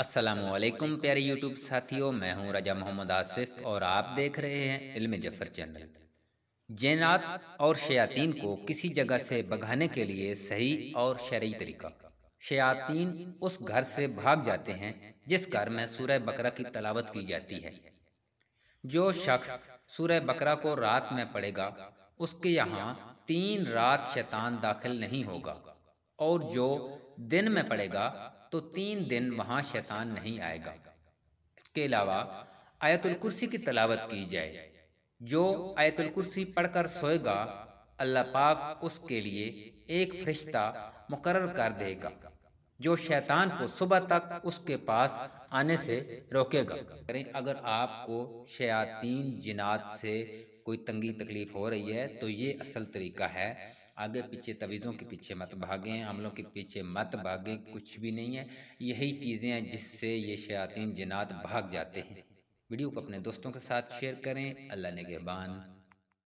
असलम प्यारे यूट्यूब साथियों मैं हूं राजा मोहम्मद आसिफ और आप देख रहे हैं इल्म जफर चैनल जैनात और शयातीन को किसी जगह से भगाने के लिए सही और शरी तरीका शयातीन उस घर से भाग जाते हैं जिस घर में सूरह बकरा की तलावत की जाती है जो शख्स सूरह बकरा को रात में पढ़ेगा उसके यहाँ तीन रात शैतान दाखिल नहीं होगा और जो दिन में पड़ेगा तो तीन दिन वहाँ शैतान नहीं आएगा इसके अलावा आयतुल कुर्सी की तलावत की जाए जो आयतुल कुर्सी पढ़कर सोएगा अल्लाह पाक उसके लिए एक फरिश्ता मुकर कर देगा जो शैतान को सुबह तक उसके पास आने से रोकेगा करें अगर आपको शयातीन जिनात से कोई तंगी तकलीफ हो रही है तो ये असल तरीका है आगे पीछे तवीज़ों के पीछे मत भागें हमलों के पीछे मत भागें कुछ भी नहीं है यही चीज़ें हैं जिससे ये शयातीन जिनात भाग जाते हैं वीडियो को अपने दोस्तों के साथ शेयर करें अल्लाह ने